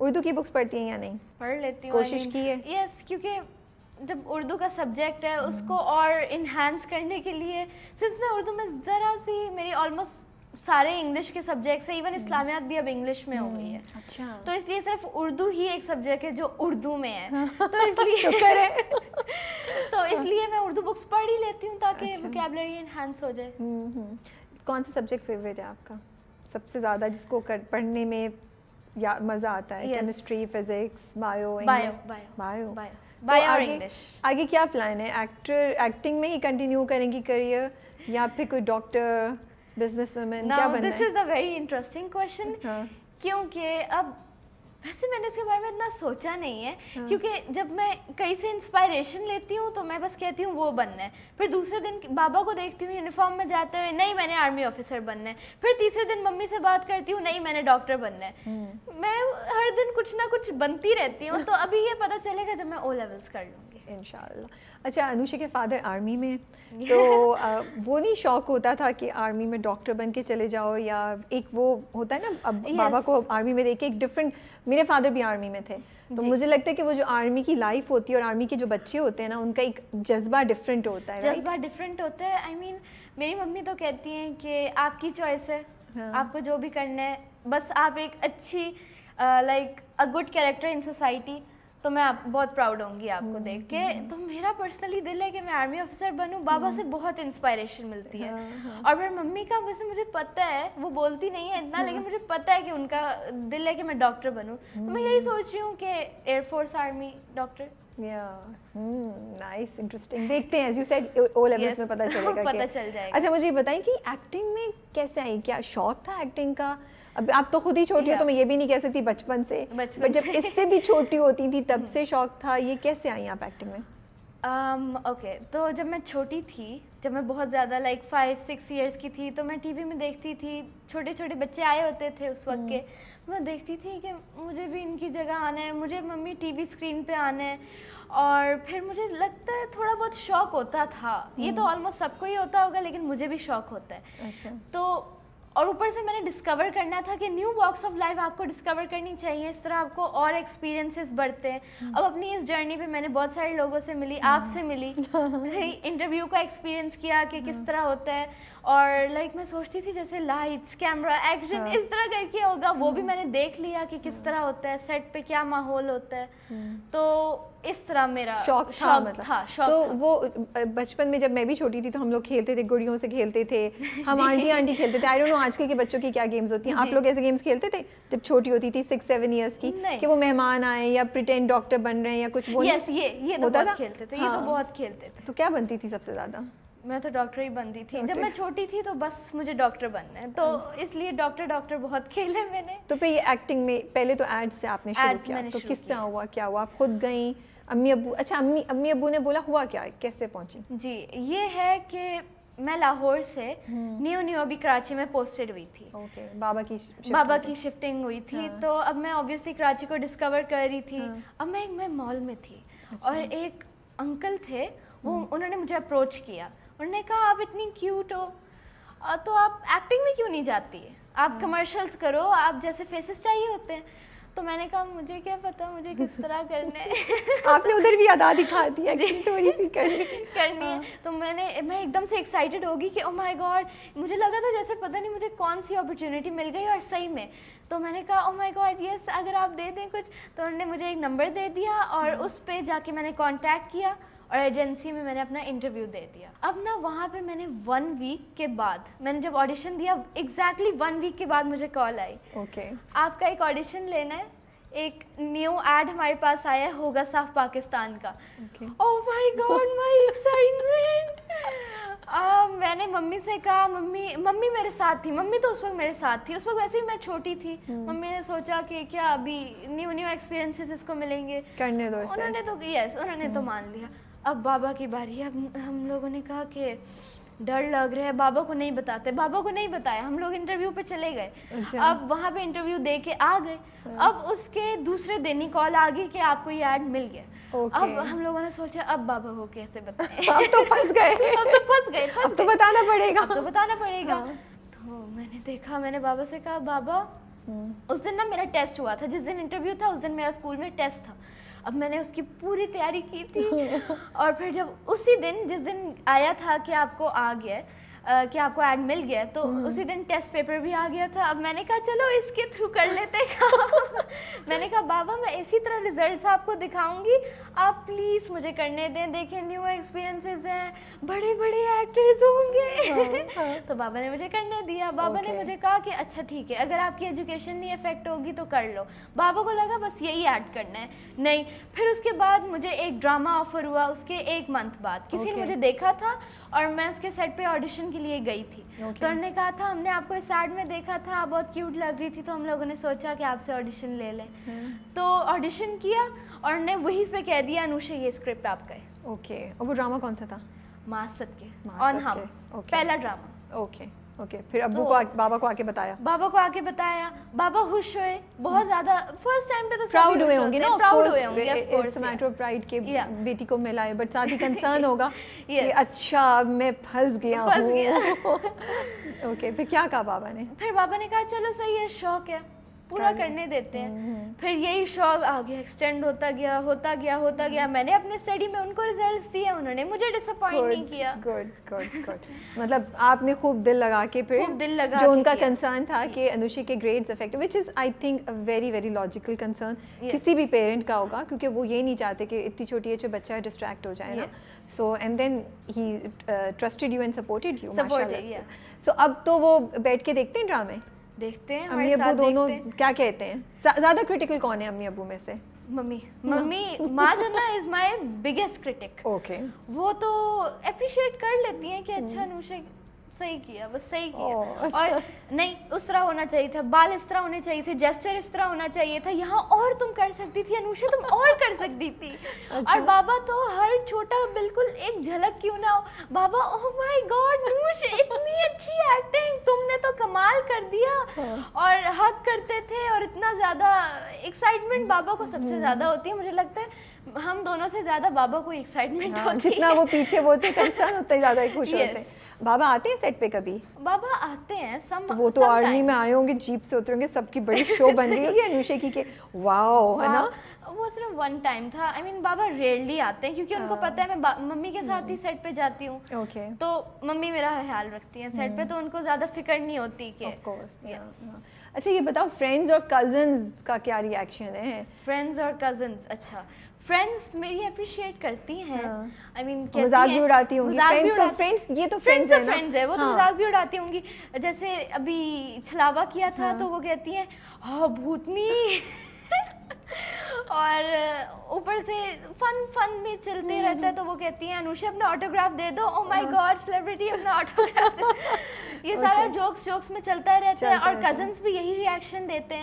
उर्दू की बुक्स पढ़ती हैं या नहीं पढ़ लेती हूँ कोशिश की है यस क्योंकि जब उर्दू का सब्जेक्ट है उसको और इन्हांस करने के लिए सिर्फ मैं उर्दू में ज़रा सी मेरी ऑलमोस्ट सारे इंग्लिश के सब्जेक्ट्स है इवन इस्लामियात भी अब इंग्लिश में हो गई है हम्म, अच्छा तो इसलिए सिर्फ उर्दू ही एक सब्जेक्ट है जो उर्दू में है हाँ। तो इसलिए तो हाँ। इसलिए मैं उर्दू बुक्स पढ़ ही लेती हूँ ताकि वोकेबलरी अच्छा। इन्हांस हो जाए हम्म, हम्म। कौन सा सब्जेक्ट फेवरेट है आपका सबसे ज़्यादा जिसको कर पढ़ने में या मज़ा आता है chemistry physics bio bio bio English आगे क्या प्लान है एक्टर एक्टिंग में ही कंटिन्यू करेंगी करियर या फिर कोई डॉक्टर बिजनेस वूमेन क्या बनना this is a very interesting question क्योंकि अब वैसे मैंने इसके बारे में इतना सोचा नहीं है हाँ। क्योंकि जब मैं कहीं से इंस्पायरेशन लेती हूँ तो मैं बस कहती हूँ वो बनना है फिर दूसरे दिन बाबा को देखती हूँ यूनिफॉर्म में जाते हुए नहीं मैंने आर्मी ऑफिसर बनना है फिर तीसरे दिन मम्मी से बात करती हूँ नहीं मैंने डॉक्टर बनना है हम्म। मैं हर दिन कुछ ना कुछ बनती रहती हूँ तो अभी ये पता चलेगा जब मैं ओ लेवल्स कर लूँगी इन अच्छा अनुषा के फादर आर्मी में तो वो नहीं शौक होता था कि आर्मी में डॉक्टर बन के चले जाओ या एक वो होता है ना अब बाबा को आर्मी में देख के एक डिफरेंट मेरे फादर भी आर्मी में थे तो मुझे लगता है कि वो जो आर्मी की लाइफ होती है और आर्मी के जो बच्चे होते हैं ना उनका एक जज्बा डिफरेंट होता है जज्बा डिफरेंट होता है आई I मीन mean, मेरी मम्मी तो कहती हैं कि आपकी चॉइस है हाँ. आपको जो भी करना है बस आप एक अच्छी like a good character in society तो मैं आप बहुत प्राउड होंगी आपको हम्म, देख के हम्म। तो मेरा पर्सनली दिल है कि मैं आर्मी ऑफिसर बनूं बाबा हम्म। से बहुत इंस्पायरेशन मिलती है हाँ, हाँ। और फिर मम्मी का वैसे मुझे पता है वो बोलती नहीं है इतना लेकिन हाँ। मुझे पता है कि उनका दिल है कि मैं डॉक्टर बनूं तो मैं यही सोच रही हूँ कि air force army doctor nice interesting देखते हैं यू सेड ओ लेवल्स में पता चलेगा पता चल जाएगा अच्छा मुझे बताएं कि एक्टिंग में कैसे आई क्या शौक था एक्टिंग का अब आप तो खुद ही छोटी हो तो मैं ये भी नहीं कह सकती बचपन से बट जब इससे भी छोटी होती थी तब हम्म। से शौक था ये कैसे आई आप एक्टिंग में ओके um, तो जब मैं छोटी थी जब मैं बहुत ज़्यादा लाइक फाइव सिक्स इयर्स की थी तो मैं टीवी में देखती थी छोटे छोटे बच्चे आए होते थे उस वक्त के हम्म। मैं देखती थी कि मुझे भी इनकी जगह आना है मुझे मम्मी टीवी स्क्रीन पे आना है और फिर मुझे लगता है थोड़ा बहुत शौक होता था ये तो ऑलमोस्ट हम्म। सबको ही होता होगा लेकिन मुझे भी शौक होता है अच्छा तो और ऊपर से मैंने डिस्कवर करना था कि न्यू वॉक्स ऑफ लाइफ आपको डिस्कवर करनी चाहिए इस तरह आपको और एक्सपीरियंसेस बढ़ते हैं हम्म। अब अपनी इस जर्नी पे मैंने बहुत सारे लोगों से मिली हाँ। आपसे मिली इंटरव्यू का एक्सपीरियंस किया कि किस हाँ। तरह होता है और लाइक मैं सोचती थी जैसे लाइट्स कैमरा एक्शन इस तरह करके होगा वो भी हाँ। मैंने देख लिया कि किस तरह होता है सेट पर क्या माहौल होता है तो इस तरह मेरा शौक था शौक मतलब था, शौक तो था। वो बचपन में जब मैं भी छोटी थी तो हम लोग खेलते थे गुड़ियों से खेलते थे हम आंटी आंटी खेलते थे आई डोंट नो आजकल के बच्चों की क्या गेम्स होती हैं आप लोग ऐसे गेम्स खेलते थे जब छोटी होती थी सिक्स सेवन ईयर्स की कि वो मेहमान आए या प्रिटेंड डॉक्टर बन रहे हैं या कुछ वो यस ये ये तो बहुत खेलते थे ये तो हाँ। बहुत खेलते थे तो क्या बनती थी सबसे ज़्यादा मैं तो डॉक्टर ही बनती थी जब मैं छोटी थी तो बस मुझे डॉक्टर बनना है तो अच्छा। इसलिए डॉक्टर डॉक्टर बहुत खेले मैंने तो फिर ये एक्टिंग में पहले तो एड्स से आपने शुरू किया तो किस तरह हुआ क्या हुआ आप खुद गई अम्मी अबू अच्छा अम्मी अम्मी अबू ने बोला हुआ क्या कैसे पहुंची जी ये है कि मैं लाहौर से हम्म। न्यू न्यू अभी कराची में पोस्टेड हुई थी ओके okay, बाबा की बाबा की शिफ्टिंग हुई थी हाँ। तो अब मैं ऑब्वियसली कराची को डिस्कवर कर रही थी हाँ। अब मैं एक मैं मॉल में थी अच्छा। और एक अंकल थे वो हम्म। उन्होंने मुझे अप्रोच किया उन्होंने कहा आप इतनी क्यूट हो तो आप एक्टिंग में क्यों नहीं जाती आप कमर्शल्स हाँ। करो आप जैसे फेसेस चाहिए होते हैं तो मैंने कहा मुझे क्या पता मुझे किस तरह करना है आपने उधर भी अदा दिखा दिया थोड़ी सी करनी करनी है हाँ। तो मैंने मैं एकदम से एक्साइटेड होगी कि ओ माय गॉड मुझे लगा था जैसे पता नहीं मुझे कौन सी अपॉर्चुनिटी मिल गई और सही में तो मैंने कहा ओ माय गॉड यस अगर आप दे दें कुछ तो उन्होंने मुझे एक नंबर दे दिया और हाँ। उस पर जाके मैंने कॉन्टैक्ट किया और एजेंसी में मैंने अपना इंटरव्यू दे दिया अब ना वहाँ पे मैंने वन वीक के बाद मैंने जब ऑडिशन दिया एग्जैक्टली वन वीक के बाद मुझे कॉल आई ओके okay. आपका एक ऑडिशन लेना है एक न्यू एड हमारे पास आया है होगा साफ पाकिस्तान का oh my god my excitement मैंने मम्मी से कहा मम्मी मम्मी मेरे साथ थी मम्मी तो उस वक्त मेरे साथ थी उस वक्त वैसे ही मैं छोटी थी hmm. मम्मी ने सोचा कि क्या अभी न्यू न्यू एक्सपीरियंसेस इसको मिलेंगे करने दो उन्होंने तो यस उन्होंने तो hmm. तो मान लिया अब बाबा की बारी अब हम लोगों ने कहा कि डर लग रहा है बाबा को नहीं बताते बाबा को नहीं बताया हम लोग इंटरव्यू पे चले गए अच्छा। अब वहाँ पे इंटरव्यू दे के आ गए हाँ। अब उसके दूसरे दिन ही कॉल आ गई कि आपको ये ऐड मिल गया Okay. अब हम लोगों ने सोचा अब बाबा को कैसे बताएं अब तो फंस गए अब तो फंस गए अब तो बताना पड़ेगा अब तो बताना पड़ेगा हाँ। तो मैंने देखा मैंने बाबा से कहा बाबा हम्म। उस दिन ना मेरा टेस्ट हुआ था जिस दिन इंटरव्यू था उस दिन मेरा स्कूल में टेस्ट था अब मैंने उसकी पूरी तैयारी की थी और फिर जब उसी दिन जिस दिन आया था कि आपको आ गया कि आपको ऐड मिल गया तो हम्म। उसी दिन टेस्ट पेपर भी आ गया था अब मैंने कहा चलो इसके थ्रू कर लेते मैंने कहा बाबा मैं इसी तरह रिजल्ट्स आपको दिखाऊंगी आप प्लीज़ मुझे करने दें देखें न्यू एक्सपीरियंसेस हैं बड़े बड़े एक्टर्स होंगे हाँ, हाँ। तो बाबा ने मुझे करने दिया बाबा ने मुझे कहा कि अच्छा ठीक है अगर आपकी एजुकेशन नहीं अफेक्ट होगी तो कर लो बाबा को लगा बस यही ऐड करना है नहीं फिर उसके बाद मुझे एक ड्रामा ऑफर हुआ उसके एक मंथ बाद किसी ने मुझे देखा था और मैं उसके सेट पर ऑडिशन के लिए गई थी okay. तो उन्होंने कहा था हमने आपको इस एड में देखा था बहुत क्यूट लग रही थी तो हम लोगों ने सोचा कि आपसे ऑडिशन ले लें hmm. तो ऑडिशन किया और ने वहीं पे कह दिया अनुषा ये स्क्रिप्ट आपका है ओके okay. और वो ड्रामा कौन सा था मासत के ऑन हम हाँ, पहला drama okay okay. Okay okay, फिर अबू तो, को आ, बाबा को आके बताया बाबा को आके बताया बाबा खुश हुए बहुत hmm. ज्यादा फर्स्ट टाइम पे तो प्राउड हुए होंगे ना प्राउड हुए होंगे it's a matter of pride के yeah. बेटी को मिलाए बट साथ ही कंसर्न होगा yes. कि अच्छा मैं फंस गया हूं ओके okay, फिर क्या कहा बाबा ने फिर बाबा ने कहा चलो सही है शौक है पूरा करने देते हैं हम्म, हम्म। फिर यही शौक आगे एक्सटेंड होता गया होता गया होता गया मैंने अपने स्टडी में उनको रिजल्ट्स दिए उन्होंने मुझे डिसअपॉइंट नहीं किया गुड गुड गुड मतलब आपने खूब दिल लगा के फिर खूब दिल लगा जो उनका कंसर्न था कि अनुषी के grades affect which is I think a very very logical concern किसी भी पेरेंट का होगा क्योंकि वो ये नहीं चाहते कि इतनी छोटी एज में बच्चा डिस्ट्रैक्ट हो जाए ना so and then he trusted you and supported you so अब तो वो बैठ के देखते हैं ड्रामे देखते हैं अम्मी अबू दोनों क्या कहते हैं ज़्यादा क्रिटिकल कौन है अम्मी अबू में से मम्मी मम्मी माँ ना is my biggest critic okay वो तो अप्रिशिएट कर लेती हैं कि अच्छा हम्म। अनुषा सही किया बस सही किया ओ, अच्छा। और नहीं उस तरह होना चाहिए था बाल इस तरह होने चाहिए थे जेस्टर इस तरह होना चाहिए था यहाँ और तुम कर सकती थी अनुषा तुम और कर सकती थी अच्छा। और बाबा तो हर छोटा बिल्कुल एक झलक क्यों ना हो बाबा ओह माय गॉड इतनी अच्छी एक्टिंग तुमने तो कमाल कर दिया हाँ। और हक करते थे और इतना ज़्यादा एक्साइटमेंट हाँ। बाबा को सबसे हम्म। ज़्यादा होती है मुझे लगता है हम दोनों से ज़्यादा बाबा को एक्साइटमेंट हाँ, जितना वो पीछे बोलते कंसर्न ही ज़्यादा खुश होते हैं बाबा आते हैं सेट पे कभी बाबा आते हैं सम तो वो तो आर्मी में आए होंगे जीप से उतरेंगे सबकी बड़ी शो बन रही होगी अनुषे की के वाओ है ना वो सिर्फ वन टाइम था आई I मीन mean, बाबा रेयरली आते हैं क्योंकि उनको हाँ। पता है मैं मम्मी के साथ ही सेट हम्म। पे जाती हूँ okay. तो मम्मी मेरा ख्याल रखती हैं सेट पे हम्म। तो उनको ज़्यादा फिक्र नहीं होती कि yeah. अच्छा ये बताओ फ्रेंड्स और कजन्स का क्या रिएक्शन है फ्रेंड्स और कजन्स अच्छा फ्रेंड्स मेरी अप्रिशिएट करती हैं आई हाँ। मीन मजाक भी उड़ाती होंगी फ्रेंड्स तो फ्रेंड्स ये तो फ्रेंड्स है फ्रेंड्स है वो तो हाँ। मजाक भी उड़ाती होंगी जैसे अभी छलावा किया था हाँ। तो वो कहती हैं हाँ भूतनी और ऊपर से फन फन में चलते हम्म। रहता है तो वो कहती हैं अनुषा अपना ऑटोग्राफ दे दो ओ माय गॉड सेलिब्रिटी अपना ऑटोग्राफ ये सारा जोक्स जोक्स में चलता रहता है और कजन्स भी यही रिएक्शन देते हैं